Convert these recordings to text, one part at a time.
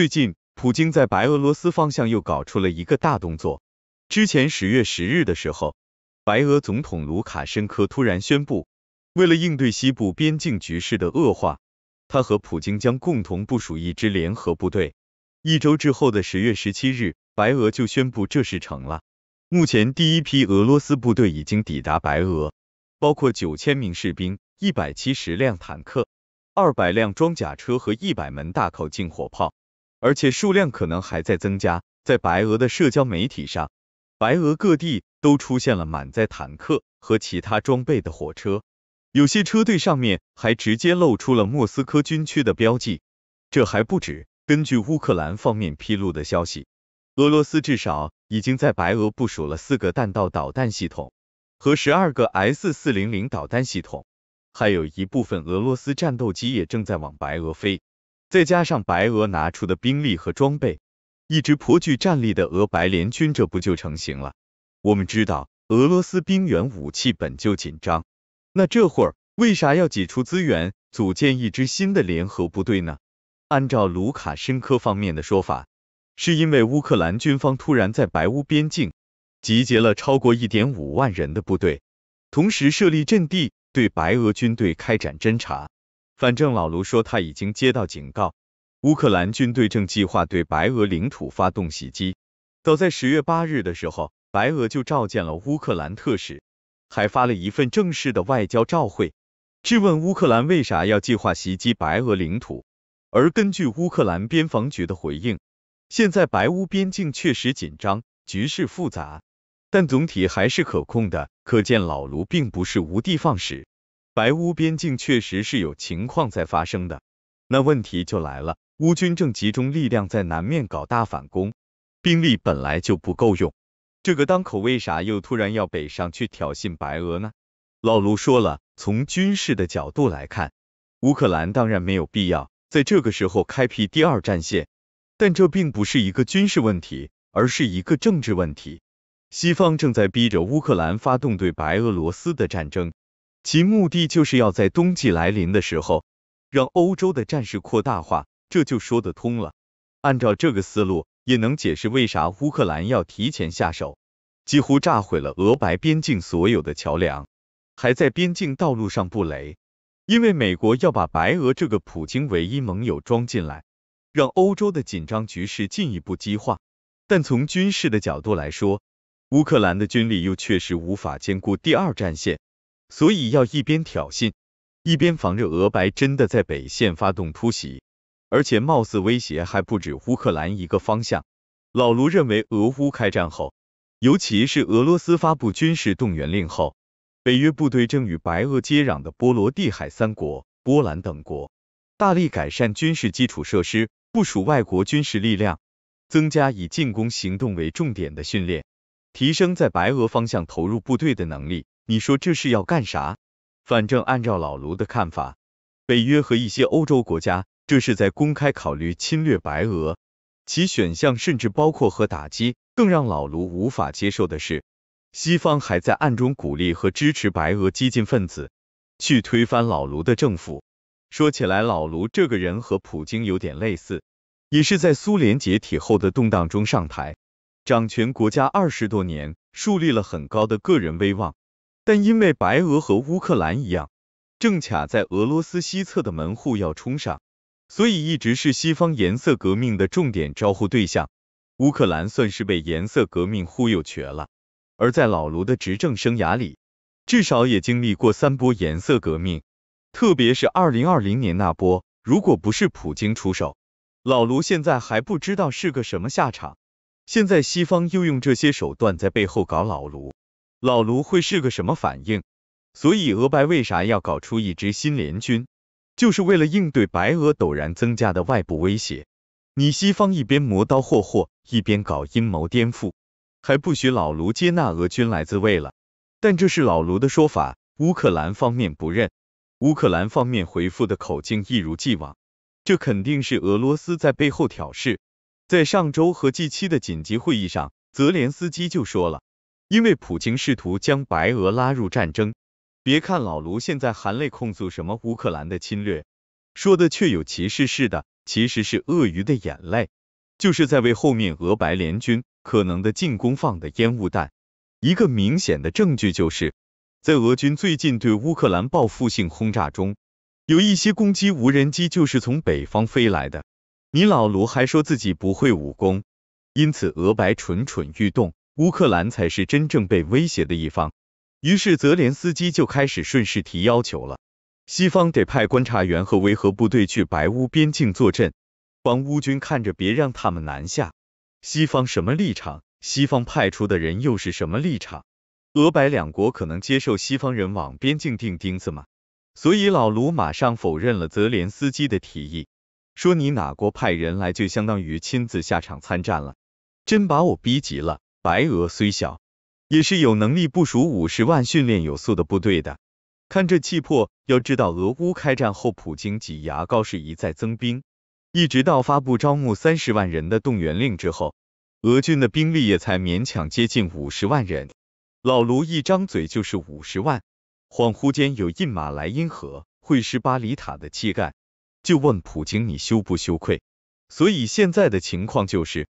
最近，普京在白俄罗斯方向又搞出了一个大动作。之前十月十日的时候，白俄总统卢卡申科突然宣布，为了应对西部边境局势的恶化，他和普京将共同部署一支联合部队。一周之后的十月十七日，白俄就宣布这事成了。目前，第一批俄罗斯部队已经抵达白俄，包括九千名士兵、一百七十辆坦克、二百辆装甲车和一百门大口径火炮。而且数量可能还在增加。在白俄的社交媒体上，白俄各地都出现了满载坦克和其他装备的火车，有些车队上面还直接露出了莫斯科军区的标记。这还不止，根据乌克兰方面披露的消息，俄罗斯至少已经在白俄部署了四个弹道导弹系统和十二个 S-400 导弹系统，还有一部分俄罗斯战斗机也正在往白俄飞。再加上白俄拿出的兵力和装备，一支颇具战力的俄白联军，这不就成型了？我们知道俄罗斯兵源武器本就紧张，那这会儿为啥要挤出资源组建一支新的联合部队呢？按照卢卡申科方面的说法，是因为乌克兰军方突然在白乌边境集结了超过一点五万人的部队，同时设立阵地对白俄军队开展侦查。反正老卢说他已经接到警告，乌克兰军队正计划对白俄领土发动袭击。早在十月八日的时候，白俄就召见了乌克兰特使，还发了一份正式的外交照会，质问乌克兰为啥要计划袭击白俄领土。而根据乌克兰边防局的回应，现在白乌边境确实紧张，局势复杂，但总体还是可控的。可见老卢并不是无的放矢。白乌边境确实是有情况在发生的，那问题就来了，乌军正集中力量在南面搞大反攻，兵力本来就不够用，这个当口为啥又突然要北上去挑衅白俄呢？老卢说了，从军事的角度来看，乌克兰当然没有必要在这个时候开辟第二战线，但这并不是一个军事问题，而是一个政治问题。西方正在逼着乌克兰发动对白俄罗斯的战争。其目的就是要在冬季来临的时候，让欧洲的战事扩大化，这就说得通了。按照这个思路，也能解释为啥乌克兰要提前下手，几乎炸毁了俄白边境所有的桥梁，还在边境道路上布雷，因为美国要把白俄这个普京唯一盟友装进来，让欧洲的紧张局势进一步激化。但从军事的角度来说，乌克兰的军力又确实无法兼顾第二战线。所以要一边挑衅，一边防着俄白真的在北线发动突袭，而且貌似威胁还不止乌克兰一个方向。老卢认为，俄乌开战后，尤其是俄罗斯发布军事动员令后，北约部队正与白俄接壤的波罗的海三国、波兰等国，大力改善军事基础设施，部署外国军事力量，增加以进攻行动为重点的训练，提升在白俄方向投入部队的能力。你说这是要干啥？反正按照老卢的看法，北约和一些欧洲国家这是在公开考虑侵略白俄，其选项甚至包括核打击。更让老卢无法接受的是，西方还在暗中鼓励和支持白俄激进分子去推翻老卢的政府。说起来，老卢这个人和普京有点类似，也是在苏联解体后的动荡中上台，掌权国家二十多年，树立了很高的个人威望。但因为白俄和乌克兰一样，正卡在俄罗斯西侧的门户要冲上，所以一直是西方颜色革命的重点招呼对象。乌克兰算是被颜色革命忽悠瘸了。而在老卢的执政生涯里，至少也经历过三波颜色革命，特别是二零二零年那波，如果不是普京出手，老卢现在还不知道是个什么下场。现在西方又用这些手段在背后搞老卢。老卢会是个什么反应？所以俄白为啥要搞出一支新联军，就是为了应对白俄陡然增加的外部威胁。你西方一边磨刀霍霍，一边搞阴谋颠覆，还不许老卢接纳俄军来自卫了？但这是老卢的说法，乌克兰方面不认。乌克兰方面回复的口径一如既往，这肯定是俄罗斯在背后挑事。在上周和 G 七的紧急会议上，泽连斯基就说了。因为普京试图将白俄拉入战争，别看老卢现在含泪控诉什么乌克兰的侵略，说的却有其事。是的，其实是鳄鱼的眼泪，就是在为后面俄白联军可能的进攻放的烟雾弹。一个明显的证据就是，在俄军最近对乌克兰报复性轰炸中，有一些攻击无人机就是从北方飞来的。你老卢还说自己不会武功，因此俄白蠢蠢欲动。乌克兰才是真正被威胁的一方，于是泽连斯基就开始顺势提要求了。西方得派观察员和维和部队去白乌边境坐镇，帮乌军看着别让他们南下。西方什么立场？西方派出的人又是什么立场？俄白两国可能接受西方人往边境钉钉子吗？所以老卢马上否认了泽连斯基的提议，说你哪国派人来就相当于亲自下场参战了，真把我逼急了。白俄虽小，也是有能力部署五十万训练有素的部队的。看这气魄，要知道俄乌开战后，普京挤牙膏是一再增兵，一直到发布招募三十万人的动员令之后，俄军的兵力也才勉强接近五十万人。老卢一张嘴就是五十万，恍惚间有印马来茵河会师巴里塔的气概，就问普京你羞不羞愧？所以现在的情况就是。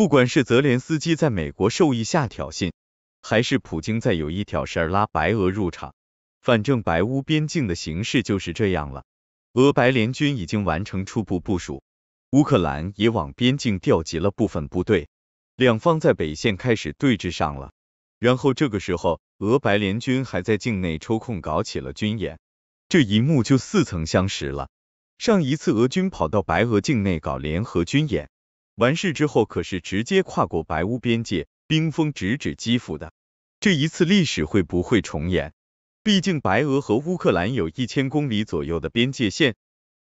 不管是泽连斯基在美国授意下挑衅，还是普京在有意挑事拉白俄入场，反正白乌边境的形势就是这样了。俄白联军已经完成初步部署，乌克兰也往边境调集了部分部队，两方在北线开始对峙上了。然后这个时候，俄白联军还在境内抽空搞起了军演，这一幕就似曾相识了。上一次俄军跑到白俄境内搞联合军演。完事之后可是直接跨过白乌边界，冰封直指基辅的。这一次历史会不会重演？毕竟白俄和乌克兰有一千公里左右的边界线，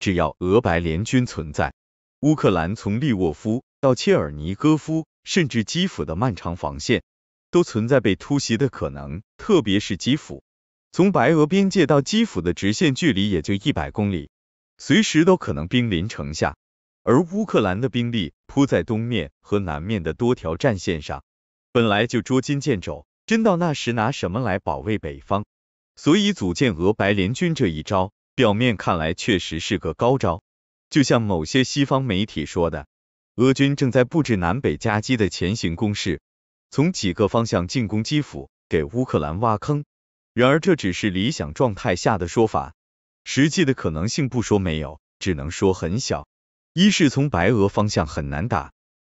只要俄白联军存在，乌克兰从利沃夫到切尔尼戈夫，甚至基辅的漫长防线，都存在被突袭的可能。特别是基辅，从白俄边界到基辅的直线距离也就一百公里，随时都可能兵临城下。而乌克兰的兵力铺在东面和南面的多条战线上，本来就捉襟见肘，真到那时拿什么来保卫北方？所以组建俄白联军这一招，表面看来确实是个高招。就像某些西方媒体说的，俄军正在布置南北夹击的前行攻势，从几个方向进攻基辅，给乌克兰挖坑。然而这只是理想状态下的说法，实际的可能性不说没有，只能说很小。一是从白俄方向很难打，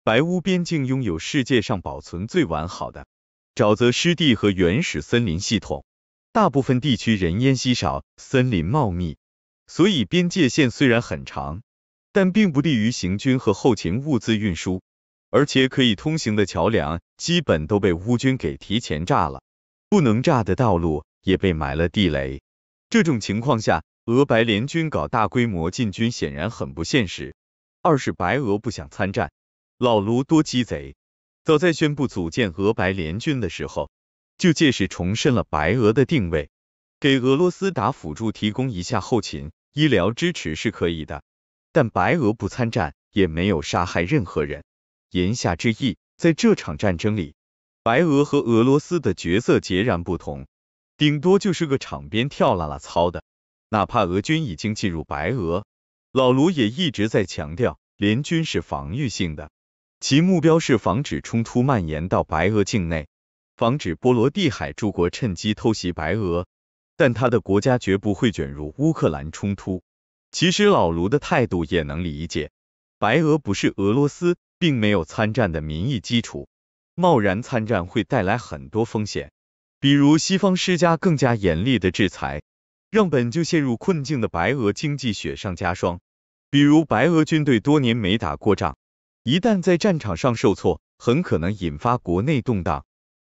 白乌边境拥有世界上保存最完好的沼泽湿地和原始森林系统，大部分地区人烟稀少，森林茂密，所以边界线虽然很长，但并不利于行军和后勤物资运输，而且可以通行的桥梁基本都被乌军给提前炸了，不能炸的道路也被埋了地雷，这种情况下，俄白联军搞大规模进军显然很不现实。二是白俄不想参战，老卢多鸡贼。早在宣布组建俄白联军的时候，就借势重申了白俄的定位，给俄罗斯打辅助，提供一下后勤、医疗支持是可以的。但白俄不参战，也没有杀害任何人。言下之意，在这场战争里，白俄和俄罗斯的角色截然不同，顶多就是个场边跳啦啦操的。哪怕俄军已经进入白俄。老卢也一直在强调，联军是防御性的，其目标是防止冲突蔓延到白俄境内，防止波罗的海诸国趁机偷袭白俄，但他的国家绝不会卷入乌克兰冲突。其实老卢的态度也能理解，白俄不是俄罗斯，并没有参战的民意基础，贸然参战会带来很多风险，比如西方施加更加严厉的制裁，让本就陷入困境的白俄经济雪上加霜。比如白俄军队多年没打过仗，一旦在战场上受挫，很可能引发国内动荡。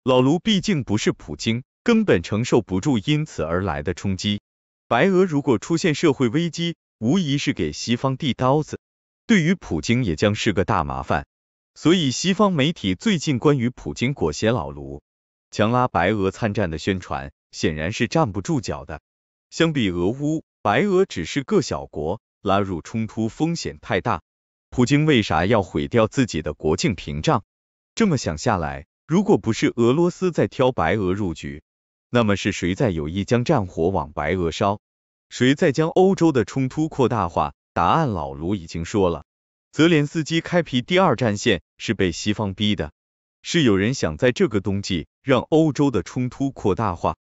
老卢毕竟不是普京，根本承受不住因此而来的冲击。白俄如果出现社会危机，无疑是给西方递刀子，对于普京也将是个大麻烦。所以西方媒体最近关于普京裹挟老卢、强拉白俄参战的宣传，显然是站不住脚的。相比俄乌，白俄只是个小国。拉入冲突风险太大，普京为啥要毁掉自己的国境屏障？这么想下来，如果不是俄罗斯在挑白俄入局，那么是谁在有意将战火往白俄烧？谁在将欧洲的冲突扩大化？答案老卢已经说了，泽连斯基开辟第二战线是被西方逼的，是有人想在这个冬季让欧洲的冲突扩大化。